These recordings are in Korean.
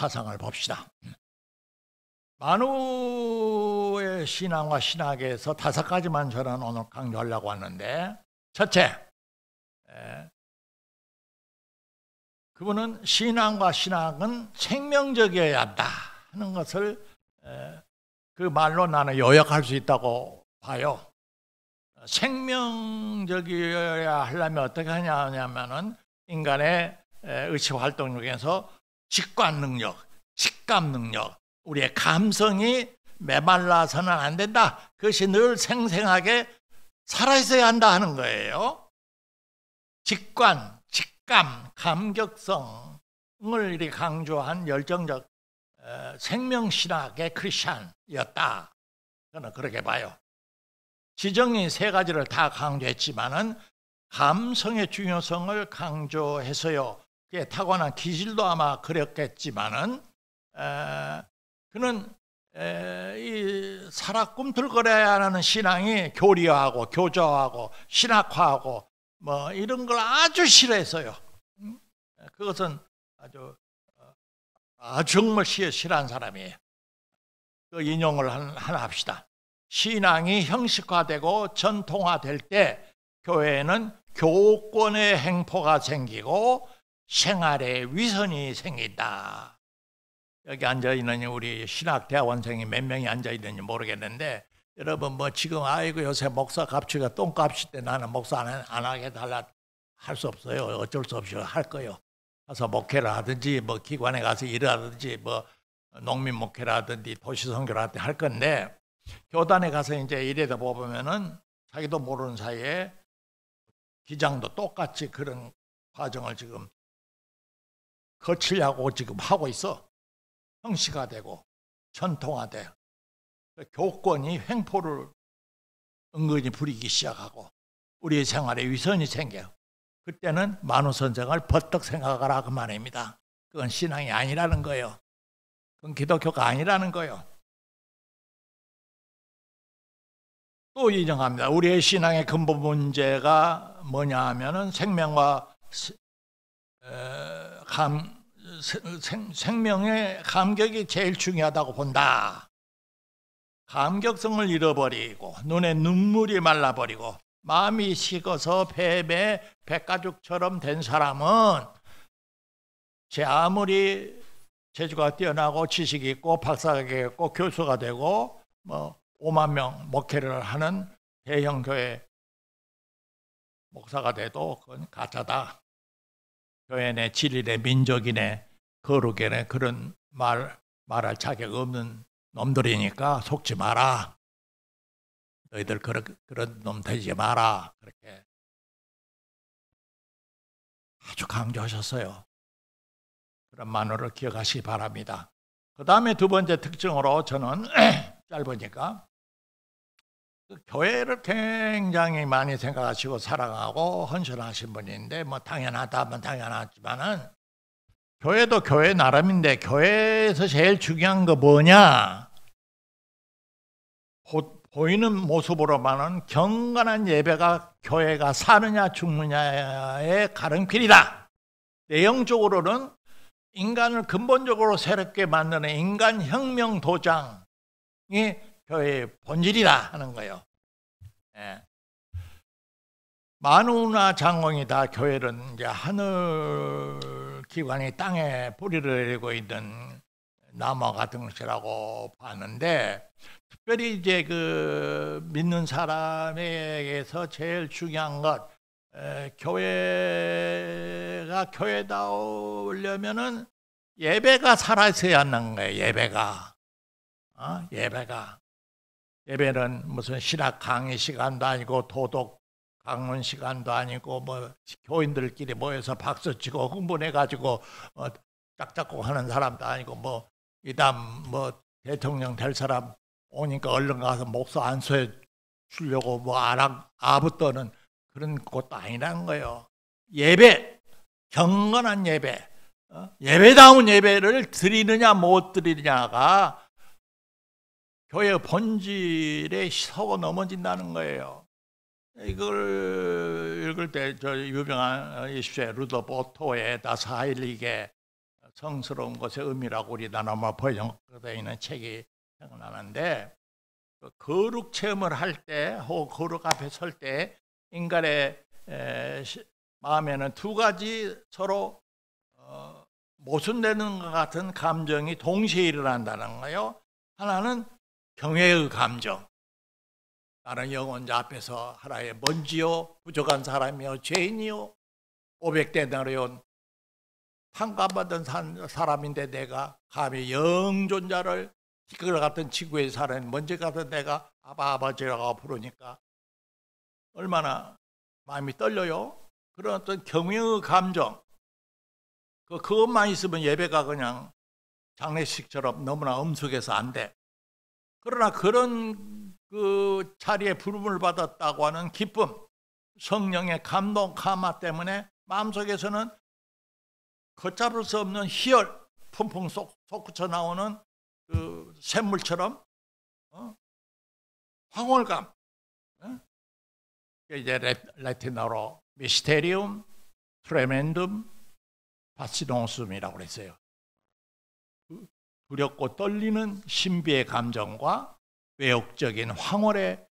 사상을 봅시다. 만우의 신앙과 신학에서 다섯 가지만 저는 오늘 강조하려고 왔는데 첫째, 예, 그분은 신앙과 신학은 생명적이어야 한다 하는 것을 예, 그 말로 나는 요약할 수 있다고 봐요. 생명적이어야 하려면 어떻게 하냐 하냐면은 인간의 예, 의식 활동 중에서 직관 능력, 식감 능력, 우리의 감성이 메말라서는 안 된다. 그것이 늘 생생하게 살아있어야 한다 하는 거예요. 직관, 직감, 감격성을 강조한 열정적 어, 생명신학의 크리스천이었다 저는 그렇게 봐요. 지정이 세 가지를 다 강조했지만은 감성의 중요성을 강조해서요. 예, 타고난 기질도 아마 그렸겠지만은 에, 그는 에, 이 살아 꿈틀거려야 하는 신앙이 교리화하고 교조하고 신학화하고 뭐 이런 걸 아주 싫어했어요. 음? 그것은 아주 어, 아 정말 싫어한 사람이에요. 그 인용을 하나 합시다. 신앙이 형식화되고 전통화될 때 교회에는 교권의 행포가 생기고 생활에 위선이 생긴다. 여기 앉아 있는 우리 신학 대학원생이 몇 명이 앉아 있는지 모르겠는데 여러분 뭐 지금 아이고 요새 목사 값이가 똥값이 때 나는 목사 안, 안 하게 달라 할 수 없어요. 어쩔 수 없이 할 거요. 가서 목회를 하든지 뭐 기관에 가서 일하든지 뭐 농민 목회라든지 도시 선교라든지 할 건데 교단에 가서 이제 일하다 보면은 자기도 모르는 사이에 기장도 똑같이 그런 과정을 지금 거치려고 지금 하고 있어. 형식화 되고 전통화돼. 그 교권이 횡포를 은근히 부리기 시작하고 우리의 생활에 위선이 생겨. 그때는 만우 선생을 버떡 생각하라 그 말입니다. 그건 신앙이 아니라는 거예요. 그건 기독교가 아니라는 거예요. 또 인정합니다. 우리의 신앙의 근본 문제가 뭐냐 하면은 생명과 감, 생, 생명의 감격이 제일 중요하다고 본다. 감격성을 잃어버리고 눈에 눈물이 말라버리고 마음이 식어서 뱀의 백가죽처럼 된 사람은 제 아무리 재주가 뛰어나고 지식이 있고 박사학위 고 교수가 되고 뭐 5만 명 목회를 하는 대형 교회 목사가 돼도 그건 가짜다. 교회네, 진리네, 민족이네, 거룩이네 그런 말 말할 자격 없는 놈들이니까 속지 마라. 너희들 그런 그런 놈 되지 마라. 그렇게 아주 강조하셨어요. 그런 만호를 기억하시기 바랍니다. 그 다음에 두 번째 특징으로 저는 짧으니까 그 교회를 굉장히 많이 생각하시고 사랑하고 헌신하신 분인데 뭐 당연하다면 당연하지만은 교회도 교회 나름인데 교회에서 제일 중요한 거 뭐냐? 보, 보이는 모습으로만은 경건한 예배가 교회가 사느냐 죽느냐의 가름길이다. 내용적으로는 인간을 근본적으로 새롭게 만드는 인간 혁명 도장이 교회의 본질이라 하는 거예요. 예. 만우나 장홍이 다 교회는 이제 하늘 기관이 땅에 뿌리를 내리고 있는 나무 같은 것이라고 봤는데 특별히 이제 그 믿는 사람에게서 제일 중요한 것 에, 교회가 교회다우려면은 예배가 살아 있어야 하는 거예요. 예배가 어? 예배가 예배는 무슨 신학 강의 시간도 아니고 도덕 강론 시간도 아니고 뭐 교인들끼리 모여서 박수치고 흥분해가지고 어, 짝짝꿍 하는 사람도 아니고 뭐 이담 뭐 대통령 될 사람 오니까 얼른 가서 목사 안수해 주려고 뭐 아락 아부 떠는 그런 것도 아니라는 거예요. 예배 경건한 예배 어? 예배다운 예배를 드리느냐 못 드리느냐가 교회의 본질에 서고 넘어진다는 거예요. 이걸 읽을 때 저 유명한 20세 어, 루더프 토의 다사일릭의 성스러운 것의 의미라고 우리 나나마 번역되어 있는 책이 생각나는데 그 거룩 체험을 할 때혹 거룩 앞에 설 때 인간의 마음에는 두 가지 서로 어, 모순되는 것 같은 감정이 동시에 일어난다는 거예요. 하나는 경외의 감정. 나는 영원자 앞에서 하나의 먼지요, 부족한 사람이요, 죄인이요, 500대 나려온 탕감받은 사람인데 내가 감히 영존자를 티끌 같은 지구에 사는 먼지 같은 내가 아바 아버지라고 부르니까 얼마나 마음이 떨려요. 그런 어떤 경외의 감정. 그, 그것만 있으면 예배가 그냥 장례식처럼 너무나 엄숙해서 안 돼. 그러나 그런 그 자리에 부름을 받았다고 하는 기쁨, 성령의 감동, 감화 때문에 마음속에서는 걷잡을 수 없는 희열, 펑펑 쏙, 솟구쳐 나오는 그 샘물처럼 어? 황홀감. 어? 이제 레틴어로 미스테리움, 트레멘듬 바시동숨이라고 그랬어요. 두렵고 떨리는 신비의 감정과 외욕적인 황홀에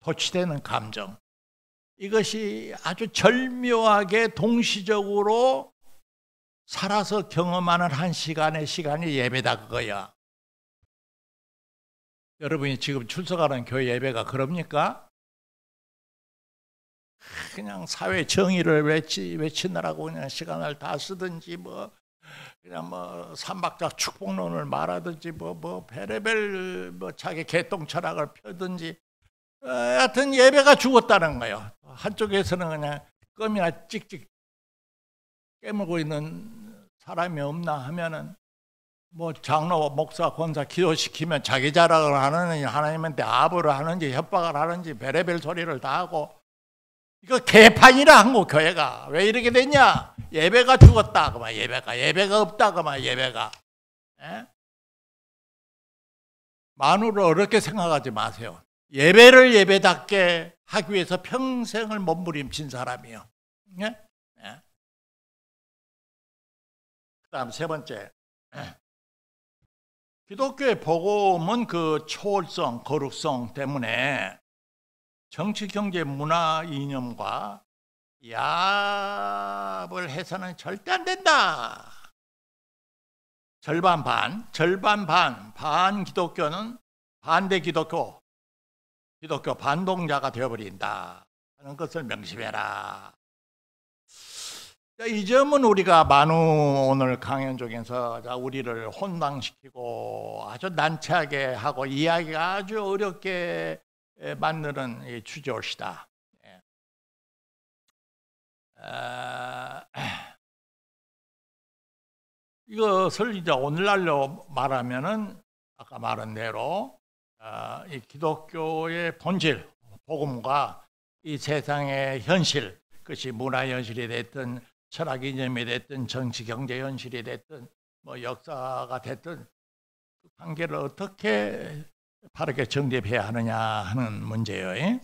터치되는 감정. 이것이 아주 절묘하게 동시적으로 살아서 경험하는 한 시간의 시간이 예배다 그거야. 여러분이 지금 출석하는 교회 예배가 그럽니까? 그냥 사회 정의를 외치, 외치느라고 그냥 시간을 다 쓰든지 뭐 그냥 뭐 삼박자 축복론을 말하든지 뭐뭐 뭐 베레벨 뭐 자기 개똥 철학을 펴든지 어, 하여튼 예배가 죽었다는 거예요. 한쪽에서는 그냥 껌이나 찍찍 깨물고 있는 사람이 없나 하면은 뭐 장로, 목사, 권사 기도시키면 자기 자랑을 하는니 하나님한테 아부를 하는지 협박을 하는지 베레벨 소리를 다 하고 이거 개판이라 한국 교회가 왜 이렇게 됐냐? 예배가 죽었다 그만 예배가 예배가 없다 그만 예배가 에? 예? 만으로 어렵게 생각하지 마세요. 예배를 예배답게 하기 위해서 평생을 몸부림친 사람이요. 예? 예. 그다음 세 번째. 예. 기독교의 복음은 그 초월성, 거룩성 때문에 정치, 경제, 문화 이념과 야합을 해서는 절대 안 된다. 절반 반, 절반 반, 반 기독교는 반대 기독교, 기독교 반동자가 되어버린다 하는 것을 명심해라. 이 점은 우리가 만우 오늘 강연 중에서 우리를 혼당시키고 아주 난처하게 하고 이야기가 아주 어렵게 마늘은 주저시다. 예. 아, 이것을 이제 오늘날로 말하면은 아까 말한 대로 아, 이 기독교의 본질, 복음과 이 세상의 현실, 그것이 문화 현실이 됐든 철학 이념이 됐든 정치 경제 현실이 됐든 뭐 역사가 됐든 그 관계를 어떻게 바르게 정립해야 하느냐 하는 문제예요. 예?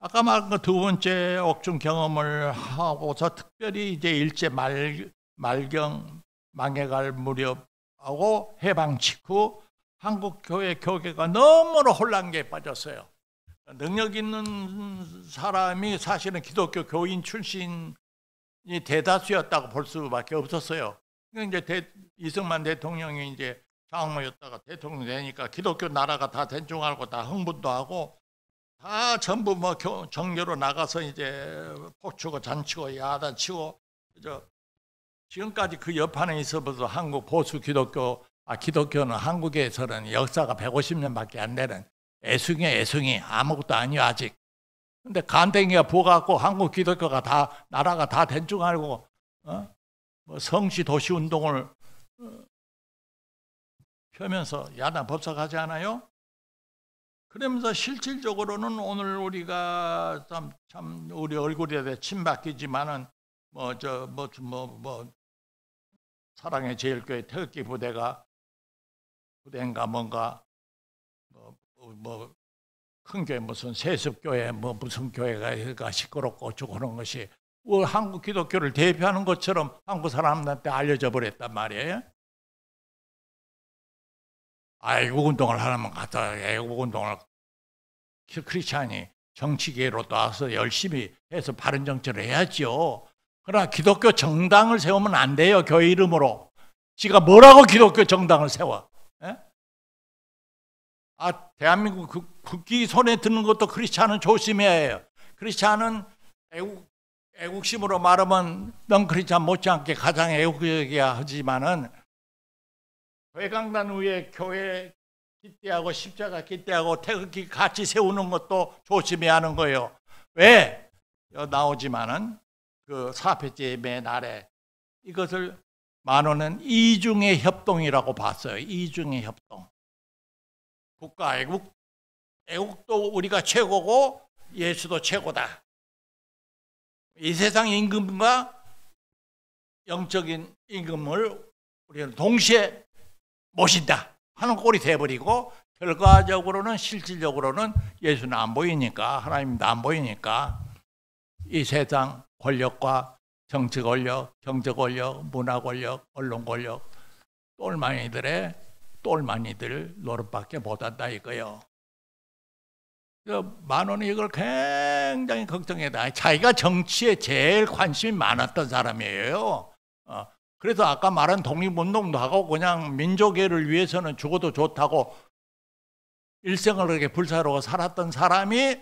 아까 말한 그두 번째 옥중 경험을 하고서 특별히 이제 일제 말, 말경 망해갈 무렵하고 해방 직후 한국 교회 교계가 너무나 혼란기에 빠졌어요. 능력 있는 사람이 사실은 기독교 교인 출신이 대다수였다고 볼 수밖에 없었어요. 그러니까 이제 대, 이승만 대통령이 이제 상황이었다가 대통령 되니까 기독교 나라가 다 된줄하고다 흥분도 하고 다 전부 뭐 교, 정교로 나가서 이제 폭추고 잔치고 야단치고 저 지금까지 그 여판에 있어봐도 한국 보수 기독교 아 기독교는 한국에서는 역사가 150년밖에 안 되는 애숭이 애숭이 아무것도 아니요 아직 근데 간댕이가 부어갖고 한국 기독교가 다 나라가 다 된줄하고 어? 뭐 성시 도시 운동을 어? 펴면서 야단 법석하지 않아요? 그러면서 실질적으로는 오늘 우리가 참, 참 우리 얼굴에 대해 침박히지만은 뭐저뭐뭐뭐 뭐, 뭐 사랑의 제일교회 태극기 부대가 부대인가 뭔가 뭐큰 뭐, 교회 무슨 세습교회 뭐 무슨 교회가 시끄럽고 어쩌고 그런 것 한국 기독교를 대표하는 것처럼 한국 사람들한테 알려져 버렸단 말이에요. 애국 운동을 하려면 갖다 애국 운동을 그 크리스찬이 정치계로 나와서 열심히 해서 바른 정치를 해야지 그러나 기독교 정당을 세우면 안 돼요. 교회 이름으로. 지가 뭐라고 기독교 정당을 세워? 에? 예? 아, 대한민국 국, 그 국기 손에 드는 것도 크리스찬은 조심해야 해요. 크리스찬은 애국, 애국심으로 말하면 넌 크리스찬 못지않게 가장 애국적이야 하지만은 회강단 후에 교회 기대하고 십자가 기대하고 태극기 같이 세우는 것도 조심해야 하는 거예요. 왜? 나오지만은 그 사패제의 날에 이것을 만원은 이중의 협동이라고 봤어요. 이중의 협동. 국가 애국, 애국도 우리가 최고고 예수도 최고다. 이 세상 임금과 영적인 임금을 우리는 동시에 모신다 하는 꼴이 돼버리고 결과적으로는 실질적으로는 예수는 안 보이니까 하나님도 안 보이니까 이 세상 권력과 정치 권력, 경제 권력, 문화 권력, 언론 권력 똘마니들의 똘마니들 노릇밖에 못한다 이거요. 만원이 이걸 굉장히 걱정했다. 자기가 정치에 제일 관심이 많았던 사람이에요. 어, 그래서 아까 말한 독립운동도 하고 그냥 민족애를 위해서는 죽어도 좋다고 일생을 그렇게 불사르고 살았던 사람이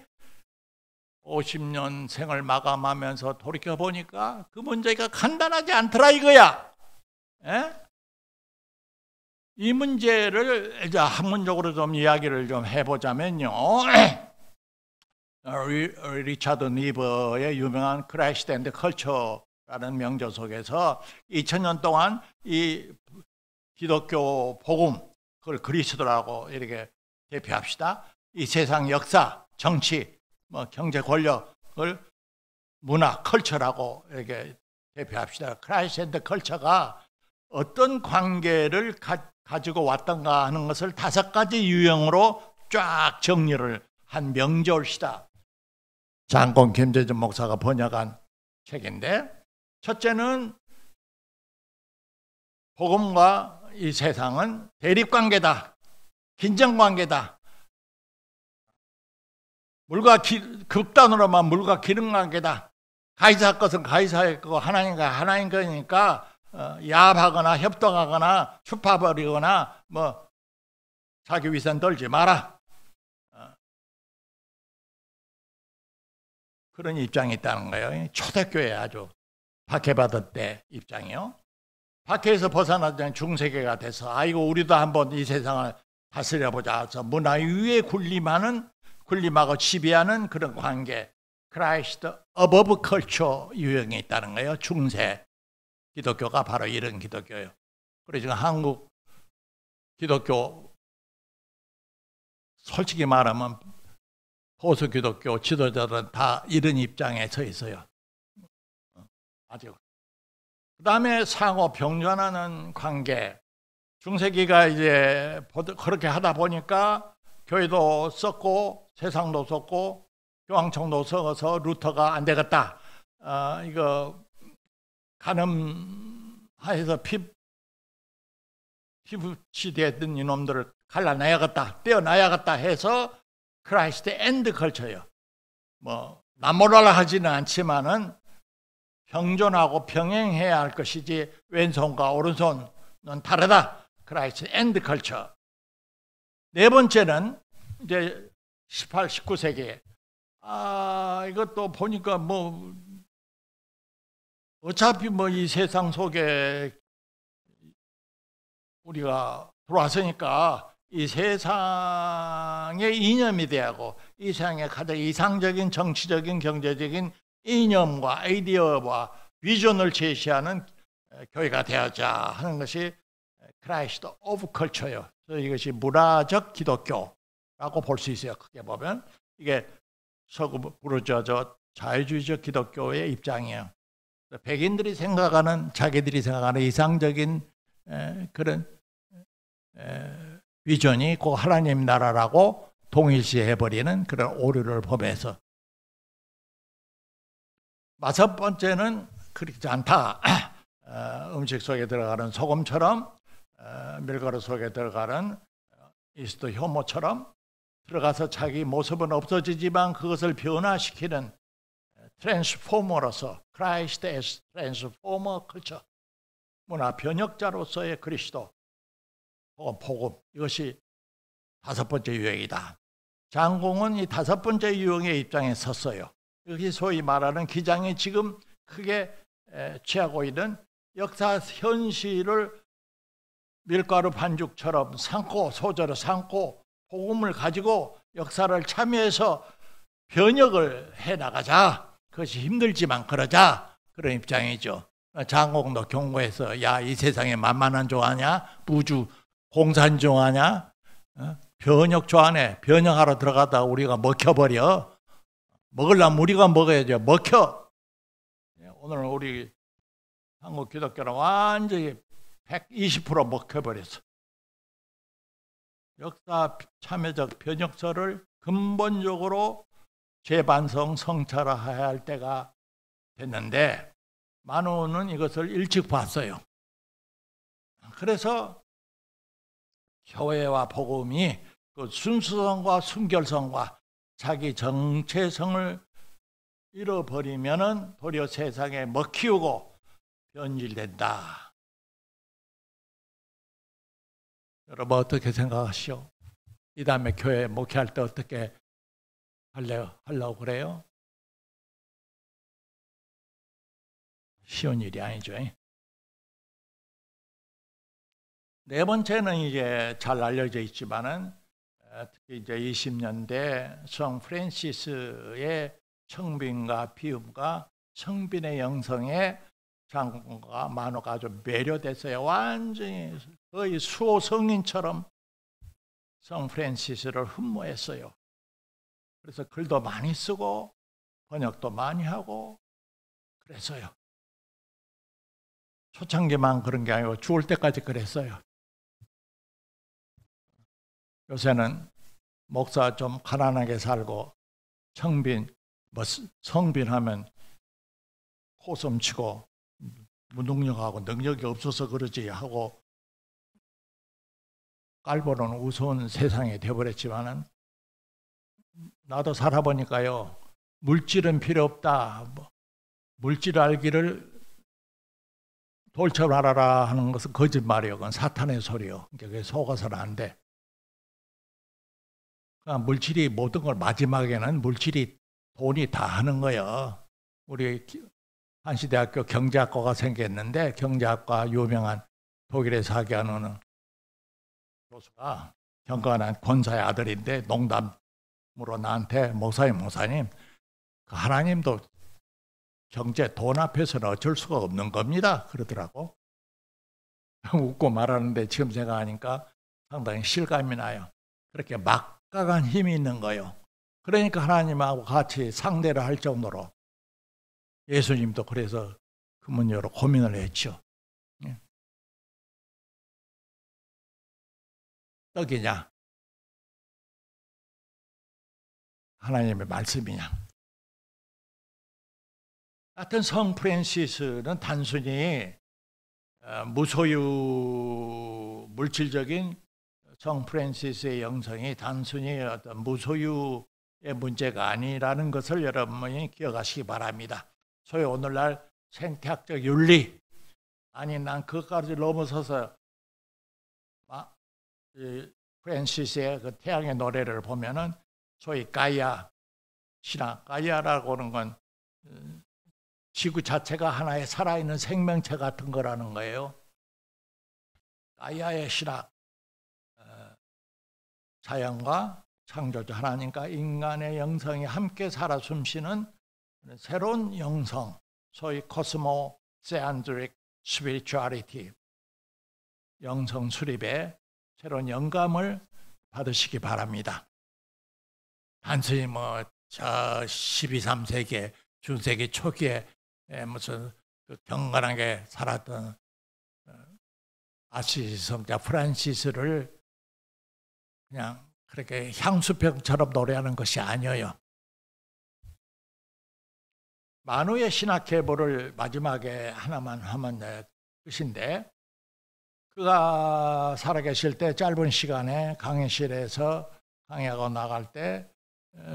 50년 생을 마감하면서 돌이켜보니까 그 문제가 간단하지 않더라 이거야. 에? 예? 이 문제를 이제 학문적으로 좀 이야기를 좀 해보자면요. 리차드 니버의 유명한 크래시 앤드 컬처 라는 명조 속에서 2000년 동안 이 기독교 복음, 그걸 그리스도라고 이렇게 대표합시다. 이 세상 역사, 정치, 뭐 경제 권력을 문화, 컬처라고 이렇게 대표합시다. 크라이센 앤드 컬처가 어떤 관계를 가, 가지고 왔던가 하는 것을 다섯 가지 유형으로 쫙 정리를 한 명절시다. 장권 김재준 목사가 번역한 책인데 첫째는 복음과 이 세상은 대립 관계다. 긴장 관계다. 물과 기, 극단으로만 물과 기름 관계다. 가이사 것은 가이사의 거고 하나님과 하나님 거니까 어, 야합하거나 협동하거나 추파버리거나 뭐 자기 위선 떨지 마라. 어. 그런 입장이 있다는 거예요. 초대교회 아주 박해받을때 입장이요. 박해에서 벗어나자 중세계가 돼서 아이고 우리도 한번 이 세상을 다스려 보자 해서 문화 위에 군림하는 군림하고 지배하는 그런 관계 크라이스트 어버브 컬처 유형이 있다는 거예요. 중세 기독교가 바로 이런 기독교예요. 그래서 지금 한국 기독교 솔직히 말하면 보수 기독교 지도자들은 다 이런 입장에 서 있어요. 아주. 그 다음에 상호 병존하는 관계. 중세기가 이제 그렇게 하다 보니까 교회도 썼고 세상도 썼고 교황청도 어서 루터가 안 되겠다. 아, 이거 가늠하에서 피, 부치됐던 이놈들을 갈라내야겠다, 떼어놔야겠다 해서 크라이스트 엔드 걸쳐요. 뭐 나몰라라 하지는 않지만은 병존하고 병행해야 할 것이지 왼손과 오른손은 다르다. 크라이스 앤드 컬처. 네 번째는 이제 18, 1 9세기아 이것도 보니까 뭐 어차피 뭐 이 세상 속에 우리가 들어왔으니까 이 세상의 이념이 되고 이 세상의 가장 이상적인 정치적인 경제적인 이념과 아이디어와 비전을 제시하는 교회가 되어자 하는 것이 크라이스트 오브 컬처예요. 이것이 문화적 기독교라고 볼 수 있어요. 크게 보면 이게 서구 부르저저 자유주의적 기독교의 입장이에요. 백인들이 생각하는 자기들이 생각하는 이상적인 그런 비전이 그 하나님 나라라고 동일시해버리는 그런 오류를 범해서 다섯 번째는 그렇지 않다. 어, 음식 속에 들어가는 소금처럼 어, 밀가루 속에 들어가는 이스트 효모처럼 들어가서 자기 모습은 없어지지만 그것을 변화시키는 트랜스포머로서 크라이스트 에스 트랜스포머 컬처 문화 변혁자로서의 그리스도 혹은 복음 이것이 다섯 번째 유형이다. 장공은 이 다섯 번째 유형의 입장에 섰어요. 여기 소위 말하는 기장이 지금 크게 취하고 있는 역사 현실을 밀가루 반죽처럼 삼고 소재로 삼고 복음을 가지고 역사를 참여해서 변혁을 해 나가자. 그것이 힘들지만 그러자. 그런 입장이죠. 장옥도 경고해서 야 이 세상에 만만한 조하냐? 무주 공산 조하냐? 어? 변혁 조안네 변혁하러 들어가다 우리가 먹혀버려. 먹으려면 우리가 먹어야죠. 먹혀. 네, 오늘 우리 한국 기독교는 완전히 120% 먹혀버렸어. 역사 참여적 변혁서를 근본적으로 재반성 성찰화해야 할 때가 됐는데 만우는 이것을 일찍 봤어요. 그래서 교회와 복음이 그 순수성과 순결성과 자기 정체성을 잃어버리면 도리어 세상에 먹히고 변질된다. 여러분 어떻게 생각하시오? 이 다음에 교회 목회할 때 어떻게 할래요? 하려고 그래요? 쉬운 일이 아니죠. 네 번째는 이제 잘 알려져 있지만은 아, 특히 이제 20년대 성 프랜시스의 성빈과 비움과 성빈의 영성에 장군과 만호가 좀 매료돼서요 완전히 거의 수호성인처럼 성 프랜시스를 흠모했어요. 그래서 글도 많이 쓰고 번역도 많이 하고 그래서요. 초창기만 그런 게 아니고 죽을 때까지 그랬어요. 요새는 목사 좀 가난하게 살고 청빈 뭐 성빈하면 코섬치고 무능력하고 능력이 없어서 그러지 하고 깔보는 우스운 세상이 되어버렸지만은 나도 살아보니까요 물질은 필요 없다 뭐 물질 알기를 돌처 알아라 하는 것은 거짓말이요 그건 사탄의 소리요 그러니까 그게 속아서는 안돼 그러니까 물질이 모든 걸 마지막에는 물질이 돈이 다 하는 거예요. 우리 한시대학교 경제학과가 생겼는데 경제학과 유명한 독일에서 학위하는 교수가 경건한 권사의 아들인데 농담으로 나한테 목사님 목사님 그 하나님도 경제 돈 앞에서는 어쩔 수가 없는 겁니다 그러더라고 웃고 말하는데 지금 생각하니까 상당히 실감이 나요 그렇게 막 막강한 힘이 있는 거예요. 그러니까 하나님하고 같이 상대를 할 정도로 예수님도 그래서 그 문제로 고민을 했죠. 예. 떡이냐? 하나님의 말씀이냐? 하여튼 성 프랜시스는 단순히 어, 무소유 물질적인 성프랜시스의 영성이 단순히 어떤 무소유의 문제가 아니라는 것을 여러분이 기억하시기 바랍니다. 소위 오늘날 생태학적 윤리 아니 난 그것까지 넘어서서 아, 프랜시스의 그 태양의 노래를 보면은 소위 가이아 신화 가이아라고 하는 건 음, 지구 자체가 하나의 살아있는 생명체 같은 거라는 거예요. 가이아의 신화 자연과 창조주 하나님과 인간의 영성이 함께 살아 숨쉬는 새로운 영성, 소위 코스모 세안드릭 스피리추얼리티 영성 수립에 새로운 영감을 받으시기 바랍니다. 단순히 뭐저 12, 3세기 중세기 초기에 예, 무슨 그 경건하게 살았던 어, 아시스 성자 프란시스를 그냥 그렇게 향수병처럼 노래하는 것이 아니에요. 만우의 신학 계보를 마지막에 하나만 하면 끝인데 그가 살아계실 때 짧은 시간에 강의실에서 강의하고 나갈 때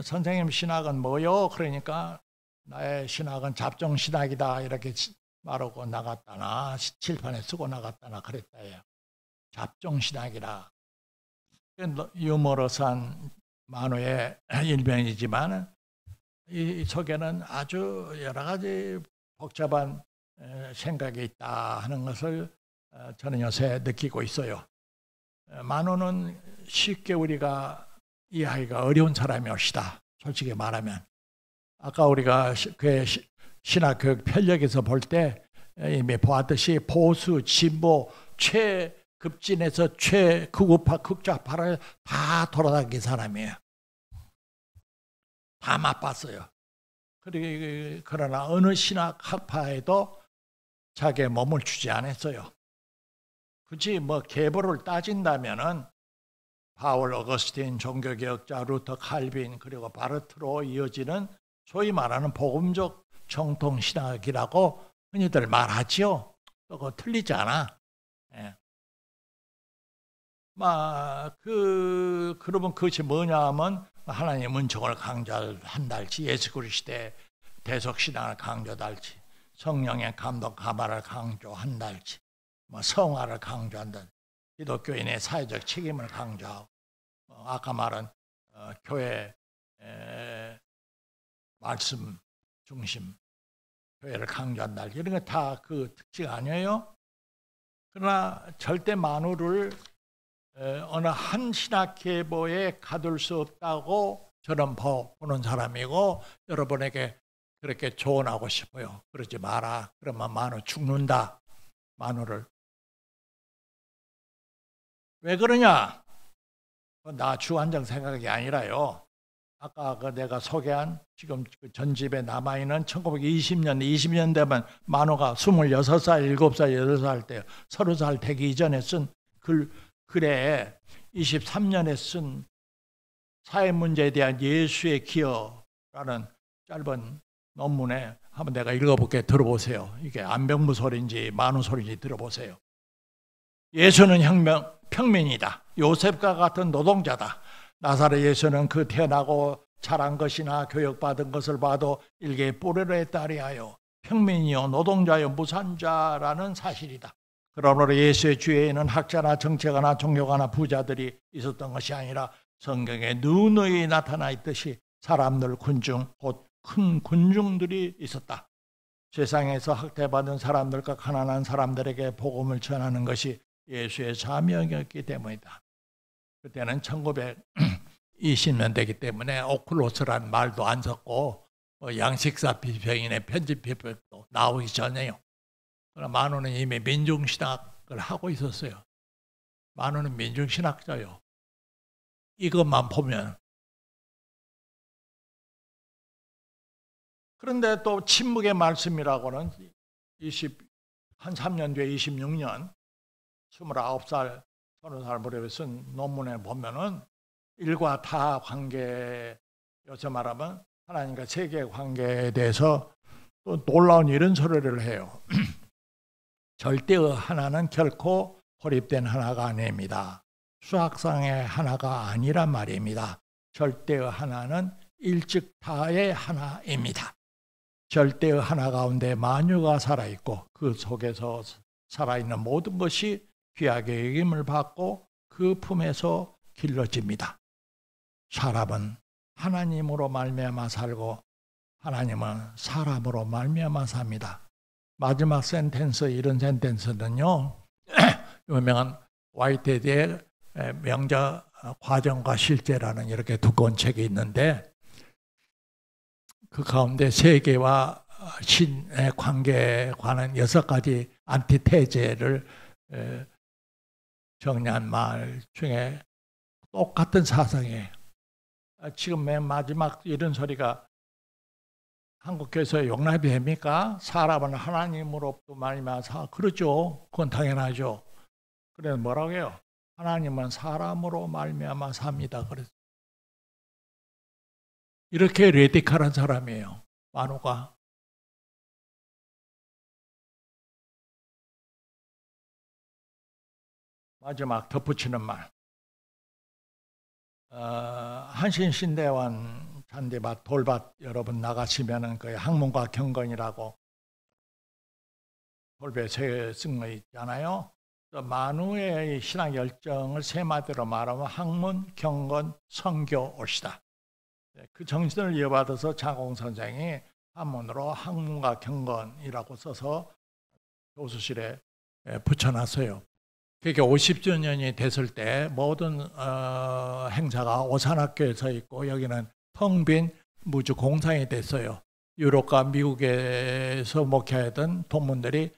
선생님 신학은 뭐요? 그러니까 나의 신학은 잡종 신학이다 이렇게 말하고 나갔다나 칠판에 쓰고 나갔다나 그랬다요. 잡종 신학이라 그 유머러스한 만화의 일면이지만 이 속에는 아주 여러 가지 복잡한 생각이 있다 하는 것을 어, 저는 요새 느끼고 있어요. 만호는 쉽게 우리가 이해하기가 어려운 사람이옵시다. 솔직히 말하면. 아까 우리가 그신학교 그 편력에서 볼 때 이미 보았듯이 보수, 진보, 최 급진에서 최극우파, 극좌파를 다 돌아다닌 사람이에요. 다 맛봤어요. 그러나 어느 신학 학파에도 자기의 몸을 주지 않았어요. 굳이 뭐 계보를 따진다면은 바울 어거스틴 종교개혁자 루터 칼빈 그리고 바르트로 이어지는 소위 말하는 복음적 정통 신학이라고 흔히들 말하지요. 그거 틀리지 않아. 예. 막그 그러면 그것이 뭐냐하면 하나님은 저걸 강조한달지 예수 그리스도의 대속 신앙을 강조한달지 성령의 감독 가발을 강조한달지 뭐 성화를 강조한다 기독교인의 사회적 책임을 강조하고 뭐 아까 말한 어, 교회 말씀 중심 교회를 강조한다 이런 게 다 그 특징 아니에요? 그러나 절대 만우를 어느 한 신학회보에 가둘 수 없다고 저는 보는 사람이고 여러분에게 그렇게 조언하고 싶어요. 그러지 마라. 그러면 만우 죽는다. 만우를. 왜 그러냐? 어, 나 주한정 생각이 아니라요. 아까 그 내가 소개한 지금 그 전집에 남아있는 1920년, 20년대만 만호가 26살, 7살, 8살 때, 30살 되기 이전에 쓴 글, 글에 23년에 쓴 사회 문제에 대한 예수의 기여라는 짧은 논문에 한번 내가 읽어볼게 들어보세요. 이게 안병무 소리인지 만우 소리인지 들어보세요. 예수는 혁명, 평민이다. 요셉과 같은 노동자다. 나사렛 예수는 그 태어나고 자란 것이나 교육받은 것을 봐도 일개의 뿌리로 따리하여 평민이요 노동자요 무산자라는 사실이다. 그러므로 예수의 주위에는 학자나 정치가나 종교가나 부자들이 있었던 것이 아니라 성경에 누누이 나타나 있듯이 사람들 군중 곧 큰 군중들이 있었다. 세상에서 학대받은 사람들과 가난한 사람들에게 복음을 전하는 것이 예수의 사명이었기 때문이다. 그때는 1920년대이기 때문에 오클로스란 말도 안 썼고 뭐 양식사 비평인의 편집 비평도 나오기 전에요. 그러나 만우는 이미 민중신학을 하고 있었어요. 만호는 민중신학자요. 이것만 보면. 그런데 또 침묵의 말씀이라고는 20, 한 3년 뒤에 26년, 29살, 30살 무렵에 쓴 논문에 보면은 일과 타 관계, 여서 말하면 하나님과 세계 관계에 대해서 또 놀라운 이런 소리를 해요. 절대의 하나는 결코 고립된 하나가 아닙니다. 수학상의 하나가 아니란 말입니다. 절대의 하나는 일찍타의 하나입니다. 절대의 하나 가운데 만유가 살아있고 그 속에서 살아있는 모든 것이 귀하게 여김을 받고 그 품에서 길러집니다. 사람은 하나님으로 말미암아 살고 하나님은 사람으로 말미암아 삽니다. 마지막 센텐스 이런 센텐스는요 유명한 와이테드의 명작 과정과 실제라는 이렇게 두꺼운 책이 있는데 그 가운데 세계와 신의 관계에 관한 여섯 가지 안티테제를 정리한 말 중에 똑같은 사상에 아, 지금 맨 마지막 이런 소리가 한국교회에서 용납이 됩니까? 사람은 하나님으로부터 말미암아 그렇죠. 그건 당연하죠. 그래서 뭐라고 해요? 하나님은 사람으로 말미암아 삽니다. 그래서 이렇게 레디칼한 사람이에요. 만호가 마지막 덧붙이는 말. 어, 한신신대원 잔디밭, 돌밭 여러분 나가시면그 항문과 경건이라고 돌배 세승거 있잖아요. 그 만우의 신앙 열정을 세 마디로 말하면 학문, 경건, 성교, 옷이다. 네, 그 정신을 이어받아서 자공 선생이 한문으로 학문과 경건이라고 써서 교수실에 붙여놨어요. 그게 50주년이 됐을 때 모든 어, 행사가 오산학교에서 있고 여기는 텅빈 무주 공상이 됐어요. 유럽과 미국에서 목회하던 동문들이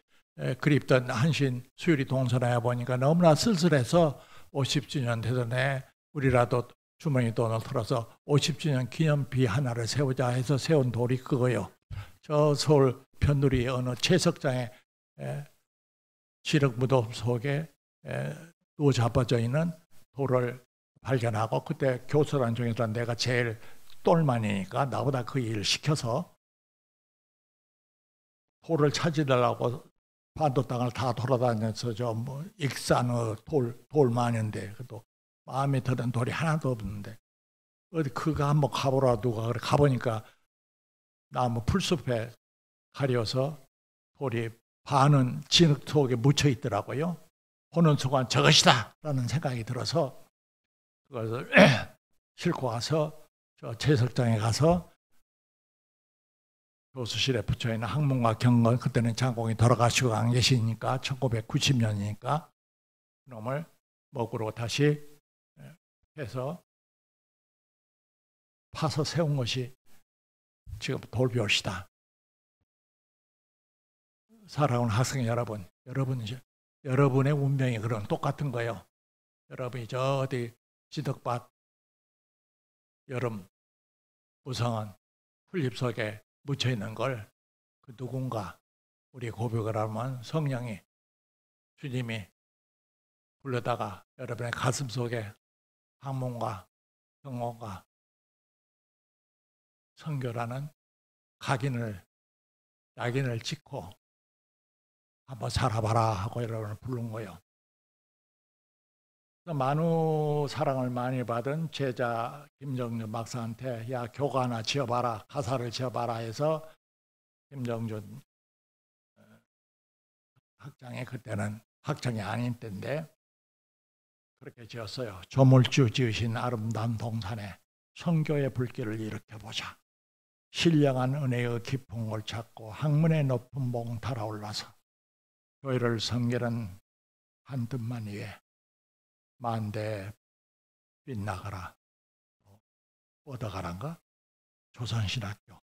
그립던 한신 수유리 동선하여 보니까 너무나 쓸쓸해서 50주년 대전에 우리라도 주머니 돈을 털어서 50주년 기념비 하나를 세우자 해서 세운 돌이 그거요. 저 서울 편누리 어느 채석장에 지륵 무덤 속에 누워 자빠져 있는 돌을 발견하고 그때 교설한 중에서 내가 제일 똘만이니까 나보다 그 일을 시켜서 돌을 찾으려고 반도 땅을 다 돌아다녀서 저뭐 익산의 돌, 돌만인데 그도 마음에 드는 돌이 하나도 없는데 어디 그가 한번 가보라 누가 그래 가보니까 나무 풀숲에 가려서 돌이 반은 진흙 속에 묻혀 있더라고요. 보는 순간 저것이다! 라는 생각이 들어서 그것을 싣고 와서 저 채석장에 가서 교수실에 붙여있는 학문과 경건 그때는 장공이 돌아가시고 안 계시니까 1990년이니까 그놈을 먹으러 다시 예, 해서 파서 세운 것이 지금 돌벼시다. 비 살아온 학생 여러분, 여러분 여러분의 운명이 그런 똑같은 거예요. 여러분이 저 어디 지덕밭 여름 우상은 풀잎 속에 묻혀 있는 걸 그 누군가 우리 고백을 하면 성령이 주님이 불러다가 여러분의 가슴 속에 학문과 성호과 성교라는 각인을 낙인을 찍고 한번 살아봐라 하고 여러분을 부른 거요. 예 그러니까 만우 사랑을 많이 받은 제자 김정준 박사한테 야 교가 하나 지어봐라 가사를 지어봐라 해서 김정준 어, 학장에 그때는 학장이 아닌 때인데 그렇게 지었어요. 조물주 지으신 아름다운 동산에 성교의 불길을 일으켜보자. 신령한 은혜의 기풍을 찾고 학문의 높은 봉 달아올라서 교회를 섬기는 한 뜻만 위해 만대 빛나가라 얻어가란가 조선신학교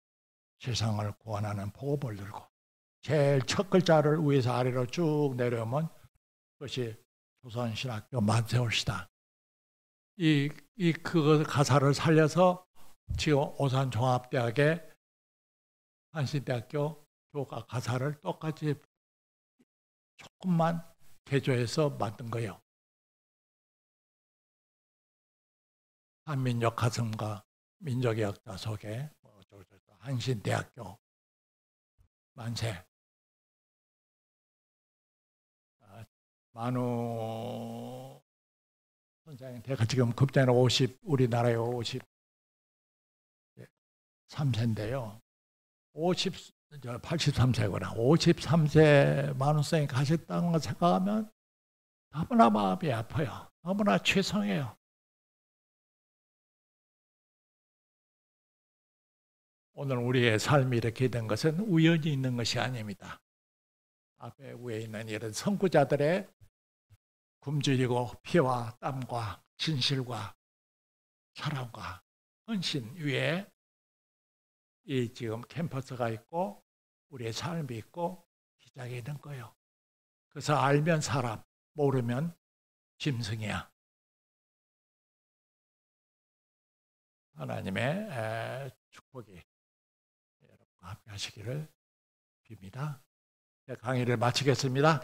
세상을 구원하는 보업을 들고 제일 첫 글자를 위에서 아래로 쭉 내려오면 그것이 조선신학교 만세올시다 이, 이, 그 가사를 살려서 지금 오산종합대학의 한신대학교 교과 가사를 똑같이 조금만 개조해서 만든 거예요. 한민족 가슴과 민족의 역사 속에 뭐 한신대학교 만세 아, 만우 선생님 제가 지금 급대는 50 우리나라에 50 3세인데요. 예, 50 83세구나. 53세 만우생이 가셨다는 걸 생각하면 너무나 마음이 아파요. 너무나 죄송해요. 오늘 우리의 삶이 이렇게 된 것은 우연히 있는 것이 아닙니다. 앞에 위에 있는 이런 선구자들의 굶주리고 피와 땀과 진실과 사랑과 헌신 위에 이 지금 캠퍼스가 있고 우리의 삶이 있고 기장이 있는 거예요. 그래서 알면 사람, 모르면 짐승이야. 하나님의 축복이 함께 하시기를 빕니다. 강의를 마치겠습니다.